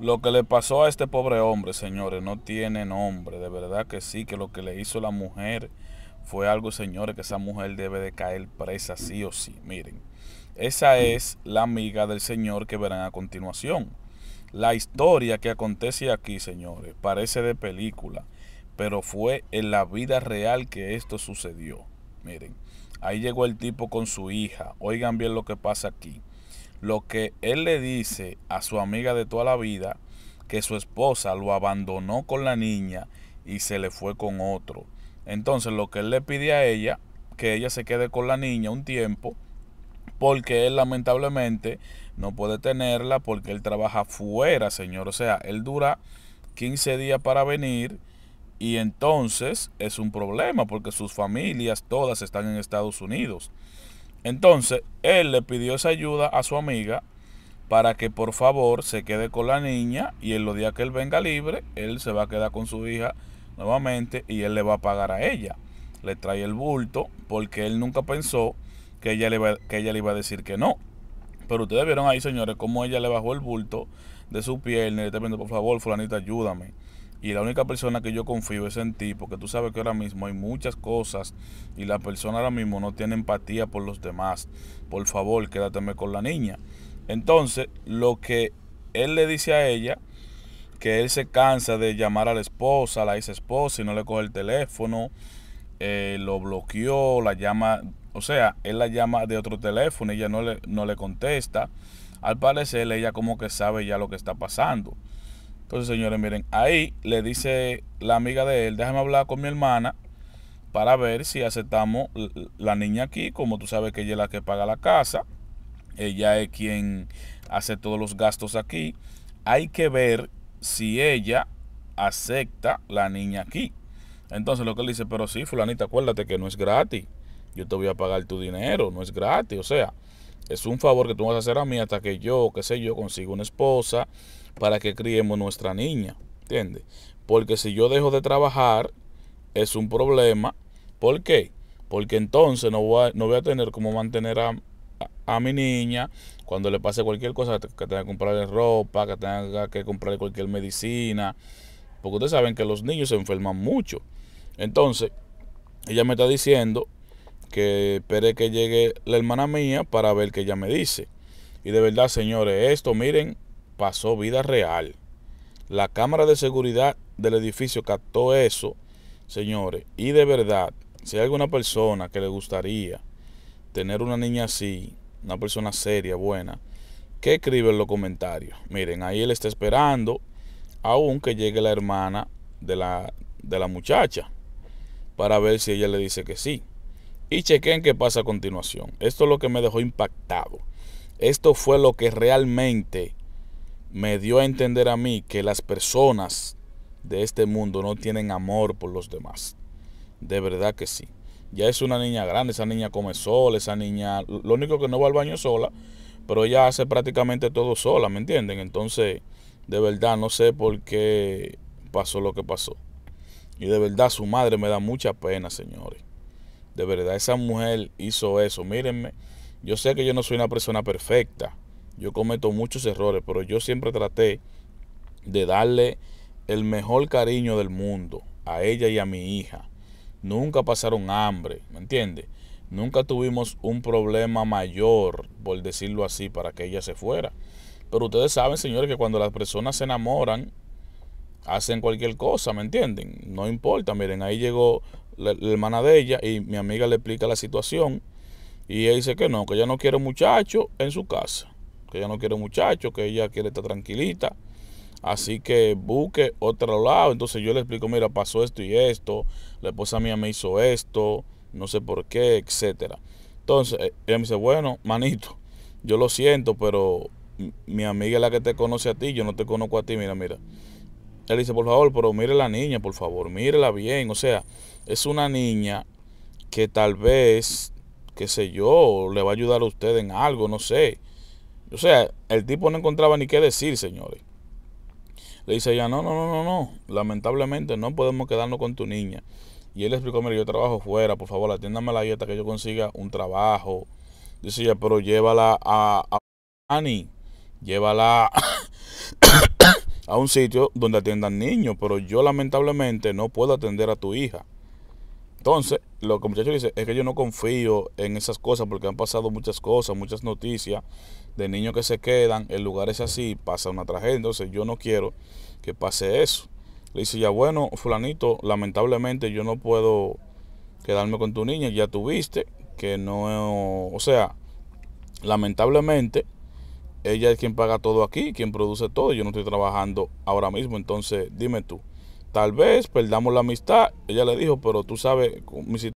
Lo que le pasó a este pobre hombre, señores, no tiene nombre. De verdad que sí, que lo que le hizo la mujer fue algo, señores, que esa mujer debe de caer presa sí o sí. Miren, esa es la amiga del señor que verán a continuación. La historia que acontece aquí, señores, parece de película, pero fue en la vida real que esto sucedió. Miren, ahí llegó el tipo con su hija. Oigan bien lo que pasa aquí lo que él le dice a su amiga de toda la vida, que su esposa lo abandonó con la niña y se le fue con otro. Entonces lo que él le pide a ella, que ella se quede con la niña un tiempo, porque él lamentablemente no puede tenerla porque él trabaja fuera, señor. O sea, él dura 15 días para venir y entonces es un problema porque sus familias todas están en Estados Unidos. Entonces, él le pidió esa ayuda a su amiga para que por favor se quede con la niña y en los días que él venga libre, él se va a quedar con su hija nuevamente y él le va a pagar a ella. Le trae el bulto porque él nunca pensó que ella le iba, que ella le iba a decir que no. Pero ustedes vieron ahí, señores, cómo ella le bajó el bulto de su pierna y le está por favor, fulanita, ayúdame. Y la única persona que yo confío es en ti, porque tú sabes que ahora mismo hay muchas cosas y la persona ahora mismo no tiene empatía por los demás. Por favor, quédateme con la niña. Entonces, lo que él le dice a ella, que él se cansa de llamar a la esposa, la ex esposa, y no le coge el teléfono, eh, lo bloqueó, la llama, o sea, él la llama de otro teléfono, y ella no le, no le contesta. Al parecer, ella como que sabe ya lo que está pasando. Entonces, señores, miren, ahí le dice la amiga de él, déjame hablar con mi hermana para ver si aceptamos la niña aquí, como tú sabes que ella es la que paga la casa, ella es quien hace todos los gastos aquí. Hay que ver si ella acepta la niña aquí. Entonces lo que él dice, pero sí, fulanita, acuérdate que no es gratis. Yo te voy a pagar tu dinero, no es gratis. O sea, es un favor que tú vas a hacer a mí hasta que yo, qué sé yo, consiga una esposa para que criemos nuestra niña, ¿entiendes? Porque si yo dejo de trabajar, es un problema. ¿Por qué? Porque entonces no voy a, no voy a tener cómo mantener a mi niña cuando le pase cualquier cosa, que tenga que comprarle ropa, que tenga que comprarle cualquier medicina. Porque ustedes saben que los niños se enferman mucho. Entonces, ella me está diciendo que esperé que llegue la hermana mía para ver qué ella me dice. Y de verdad, señores, esto, miren, pasó vida real. La cámara de seguridad del edificio captó eso, señores. Y de verdad, si hay alguna persona que le gustaría tener una niña así, una persona seria, buena, que escribe en los comentarios. Miren, ahí él está esperando aún que llegue la hermana de la, de la muchacha para ver si ella le dice que sí. Y chequen qué pasa a continuación. Esto es lo que me dejó impactado. Esto fue lo que realmente me dio a entender a mí que las personas de este mundo no tienen amor por los demás. De verdad que sí. Ya es una niña grande, esa niña come sola, esa niña... Lo único que no va al baño sola, pero ella hace prácticamente todo sola, ¿me entienden? Entonces, de verdad, no sé por qué pasó lo que pasó. Y de verdad su madre me da mucha pena, señores de verdad esa mujer hizo eso. Mírenme, yo sé que yo no soy una persona perfecta. Yo cometo muchos errores, pero yo siempre traté de darle el mejor cariño del mundo a ella y a mi hija. Nunca pasaron hambre, ¿me entiendes? Nunca tuvimos un problema mayor, por decirlo así, para que ella se fuera. Pero ustedes saben, señores, que cuando las personas se enamoran, hacen cualquier cosa, ¿me entienden? No importa, miren, ahí llegó la, hermana de ella y mi amiga le explica la situación y ella dice que no, que ella no quiere muchacho en su casa, que ella no quiere muchacho, que ella quiere estar tranquilita. Así que busque otro lado. Entonces yo le explico, mira, pasó esto y esto, la esposa mía me hizo esto, no sé por qué, etcétera. Entonces, eh, ella me dice, bueno, manito, yo lo siento, pero mi amiga es la que te conoce a ti, yo no te conozco a ti, mira, mira. Él dice, por favor, pero mire la niña, por favor, mírela bien. O sea, es una niña que tal vez, qué sé yo, le va a ayudar a usted en algo, no sé. O sea, el tipo no encontraba ni qué decir, señores. Le dice ella, no, no, no, no, no, lamentablemente no podemos quedarnos con tu niña. Y él le explicó, mire, yo trabajo fuera, por favor, atiéndame la dieta que yo consiga un trabajo. Dice ella, pero llévala a, a llévala a un sitio donde atiendan niños, pero yo lamentablemente no puedo atender a tu hija. Entonces, lo que el muchacho dice es que yo no confío en esas cosas porque han pasado muchas cosas, muchas noticias de niños que se quedan el lugar es así, pasa una tragedia. Entonces, yo no quiero que pase eso. Le dice, ya bueno, fulanito, lamentablemente yo no puedo quedarme con tu niña, ya tuviste, que no, o sea, lamentablemente ella es quien paga todo aquí, quien produce todo, yo no estoy trabajando ahora mismo, entonces dime tú. Tal vez perdamos la amistad. Ella le dijo, pero tú sabes mi